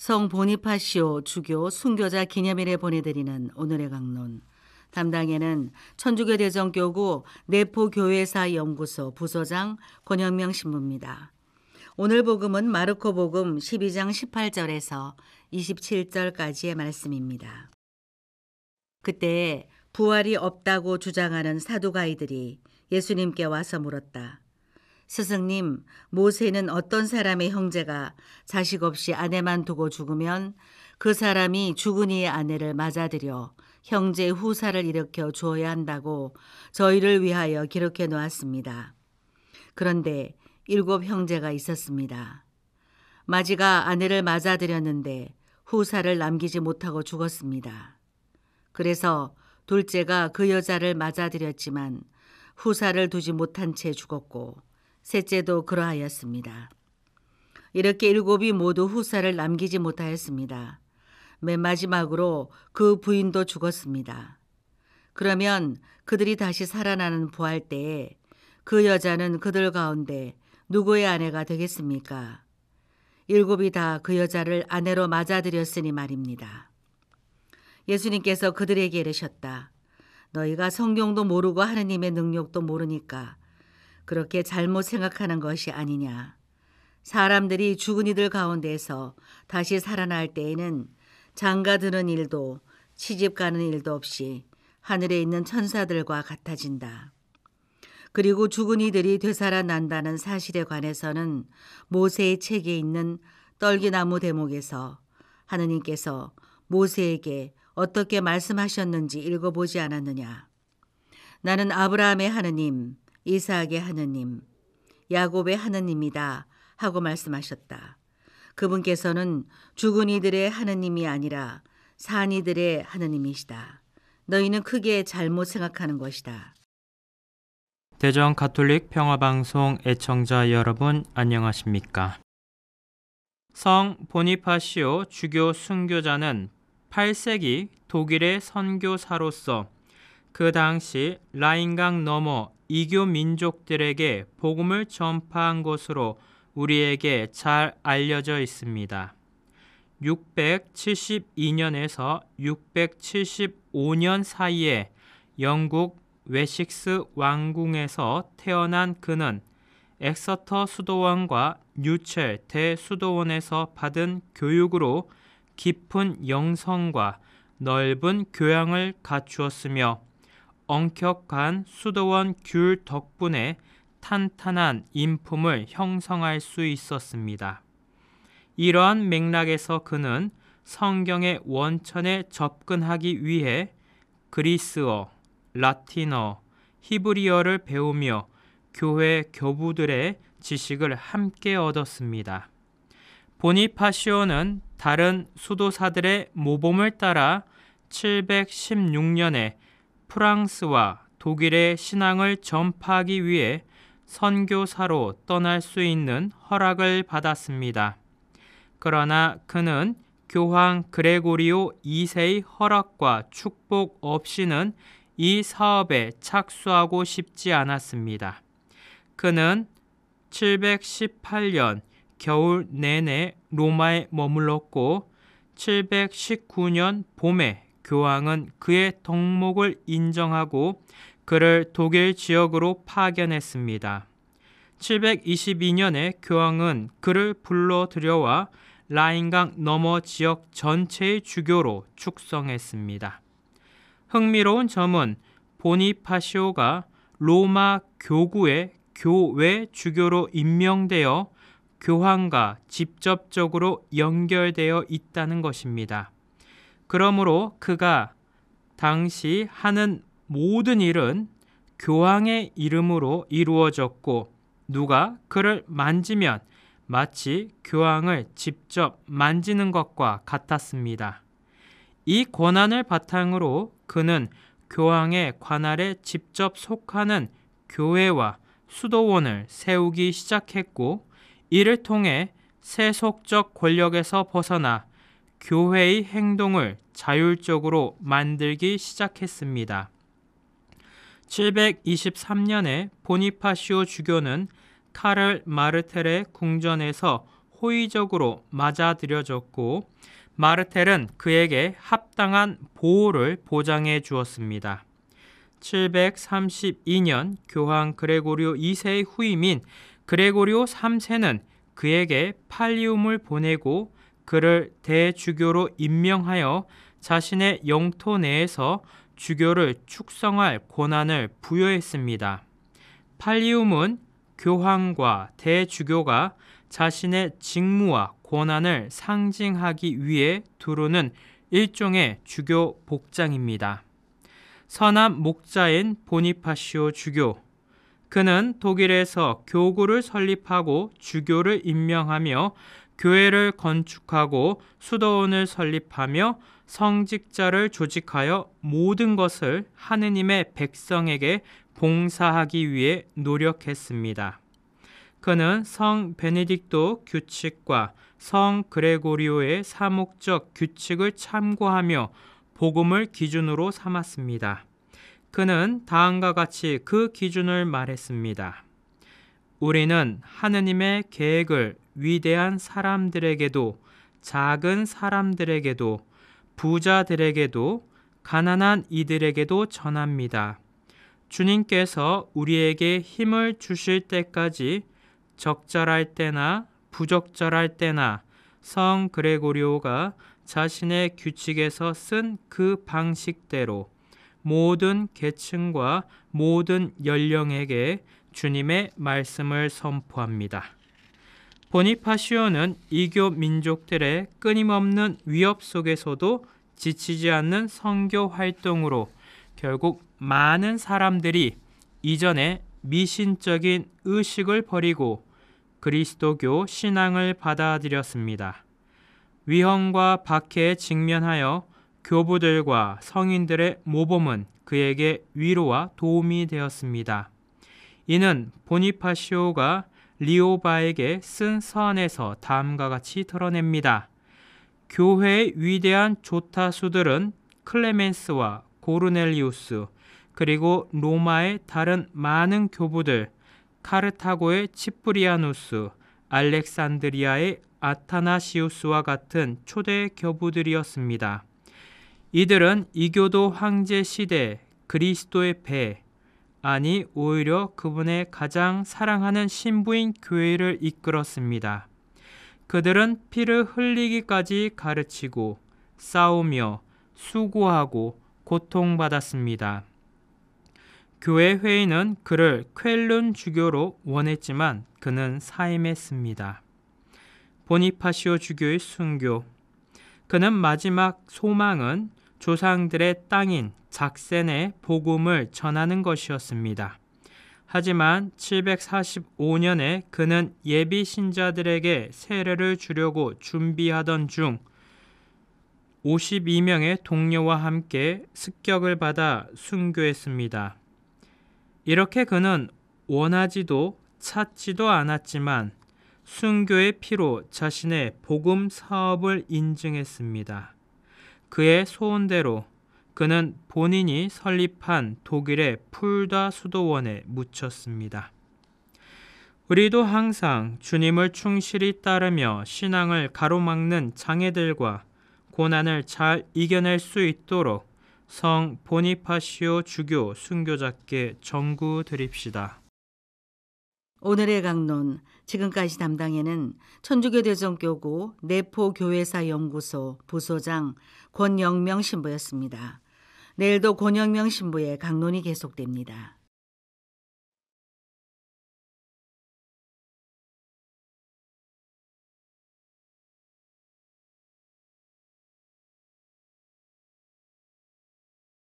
성 보니파시오 주교 순교자 기념일에 보내드리는 오늘의 강론 담당에는 천주교 대전교구 내포교회사 연구소 부서장 권영명 신부입니다. 오늘 복음은 마르코 복음 12장 18절에서 27절까지의 말씀입니다. 그때 부활이 없다고 주장하는 사두가이들이 예수님께 와서 물었다. 스승님, 모세는 어떤 사람의 형제가 자식 없이 아내만 두고 죽으면 그 사람이 죽은 이의 아내를 맞아들여 형제 후사를 일으켜 주어야 한다고 저희를 위하여 기록해 놓았습니다. 그런데 일곱 형제가 있었습니다. 마지가 아내를 맞아들였는데 후사를 남기지 못하고 죽었습니다. 그래서 둘째가 그 여자를 맞아들였지만 후사를 두지 못한 채 죽었고 셋째도 그러하였습니다. 이렇게 일곱이 모두 후사를 남기지 못하였습니다. 맨 마지막으로 그 부인도 죽었습니다. 그러면 그들이 다시 살아나는 부활 때에 그 여자는 그들 가운데 누구의 아내가 되겠습니까? 일곱이 다 그 여자를 아내로 맞아들였으니 말입니다. 예수님께서 그들에게 이르셨다. 너희가 성경도 모르고 하느님의 능력도 모르니까 그렇게 잘못 생각하는 것이 아니냐. 사람들이 죽은 이들 가운데서 다시 살아날 때에는 장가 드는 일도 시집 가는 일도 없이 하늘에 있는 천사들과 같아진다. 그리고 죽은 이들이 되살아난다는 사실에 관해서는 모세의 책에 있는 떨기나무 대목에서 하느님께서 모세에게 어떻게 말씀하셨는지 읽어보지 않았느냐. 나는 아브라함의 하느님, 이삭의 하느님, 야곱의 하느님이다 하고 말씀하셨다. 그분께서는 죽은 이들의 하느님이 아니라 산 이들의 하느님이시다. 너희는 크게 잘못 생각하는 것이다. 대전 가톨릭 평화방송 애청자 여러분 안녕하십니까? 성 보니파시오 주교 순교자는 8세기 독일의 선교사로서 그 당시 라인강 너머 이교 민족들에게 복음을 전파한 것으로 우리에게 잘 알려져 있습니다. 672년에서 675년 사이에 영국 웨식스 왕궁에서 태어난 그는 엑서터 수도원과 뉴첼 대수도원에서 받은 교육으로 깊은 영성과 넓은 교양을 갖추었으며 엄격한 수도원 귤 덕분에 탄탄한 인품을 형성할 수 있었습니다. 이러한 맥락에서 그는 성경의 원천에 접근하기 위해 그리스어, 라틴어, 히브리어를 배우며 교회 교부들의 지식을 함께 얻었습니다. 보니파시오는 다른 수도사들의 모범을 따라 716년에 프랑스와 독일의 신앙을 전파하기 위해 선교사로 떠날 수 있는 허락을 받았습니다. 그러나 그는 교황 그레고리오 2세의 허락과 축복 없이는 이 사업에 착수하고 싶지 않았습니다. 그는 718년 겨울 내내 로마에 머물렀고 719년 봄에 교황은 그의 덕목을 인정하고 그를 독일 지역으로 파견했습니다. 722년에 교황은 그를 불러 들여와 라인강 너머 지역 전체의 주교로 축성했습니다. 흥미로운 점은 보니파시오가 로마 교구의 교외 주교로 임명되어 교황과 직접적으로 연결되어 있다는 것입니다. 그러므로 그가 당시 하는 모든 일은 교황의 이름으로 이루어졌고 누가 그를 만지면 마치 교황을 직접 만지는 것과 같았습니다. 이 권한을 바탕으로 그는 교황의 관할에 직접 속하는 교회와 수도원을 세우기 시작했고 이를 통해 세속적 권력에서 벗어나 교회의 행동을 자율적으로 만들기 시작했습니다. 723년에 보니파시오 주교는 카를 마르텔의 궁전에서 호의적으로 맞아들여졌고 마르텔은 그에게 합당한 보호를 보장해 주었습니다. 732년 교황 그레고리오 2세의 후임인 그레고리오 3세는 그에게 팔리움을 보내고 그를 대주교로 임명하여 자신의 영토 내에서 주교를 축성할 권한을 부여했습니다. 팔리움은 교황과 대주교가 자신의 직무와 권한을 상징하기 위해 두르는 일종의 주교 복장입니다. 선한 목자인 보니파시오 주교. 그는 독일에서 교구를 설립하고 주교를 임명하며 교회를 건축하고 수도원을 설립하며 성직자를 조직하여 모든 것을 하느님의 백성에게 봉사하기 위해 노력했습니다. 그는 성 베네딕토 규칙과 성 그레고리오의 사목적 규칙을 참고하며 복음을 기준으로 삼았습니다. 그는 다음과 같이 그 기준을 말했습니다. 우리는 하느님의 계획을 위대한 사람들에게도 작은 사람들에게도 부자들에게도 가난한 이들에게도 전합니다. 주님께서 우리에게 힘을 주실 때까지 적절할 때나 부적절할 때나 성 그레고리오가 자신의 규칙에서 쓴 그 방식대로 모든 계층과 모든 연령에게 주님의 말씀을 선포합니다. 보니파시오는 이교 민족들의 끊임없는 위협 속에서도 지치지 않는 선교 활동으로 결국 많은 사람들이 이전에 미신적인 의식을 버리고 그리스도교 신앙을 받아들였습니다. 위험과 박해에 직면하여 교부들과 성인들의 모범은 그에게 위로와 도움이 되었습니다. 이는 보니파시오가 리오바에게 쓴 서한에서 다음과 같이 드러냅니다. 교회의 위대한 조타수들은 클레멘스와 고르넬리우스, 그리고 로마의 다른 많은 교부들, 카르타고의 치프리아누스, 알렉산드리아의 아타나시우스와 같은 초대 교부들이었습니다. 이들은 이교도 황제 시대 그리스도의 배, 아니 오히려 그분의 가장 사랑하는 신부인 교회를 이끌었습니다. 그들은 피를 흘리기까지 가르치고 싸우며 수고하고 고통받았습니다. 교회 회의는 그를 쾰른 주교로 원했지만 그는 사임했습니다. 보니파시오 주교의 순교 그는 마지막 소망은 조상들의 땅인 작센에 복음을 전하는 것이었습니다. 하지만 745년에 그는 예비 신자들에게 세례를 주려고 준비하던 중 52명의 동료와 함께 습격을 받아 순교했습니다. 이렇게 그는 원하지도 찾지도 않았지만 순교의 피로 자신의 복음 사업을 인증했습니다. 그의 소원대로 그는 본인이 설립한 독일의 풀다 수도원에 묻혔습니다. 우리도 항상 주님을 충실히 따르며 신앙을 가로막는 장애들과 고난을 잘 이겨낼 수 있도록 성 보니파시오 주교 순교자께 정구 드립시다. 오늘의 강론 지금까지 담당에는 천주교 대전교구 내포교회사연구소 부소장 권영명 신부였습니다. 내일도 권영명 신부의 강론이 계속됩니다.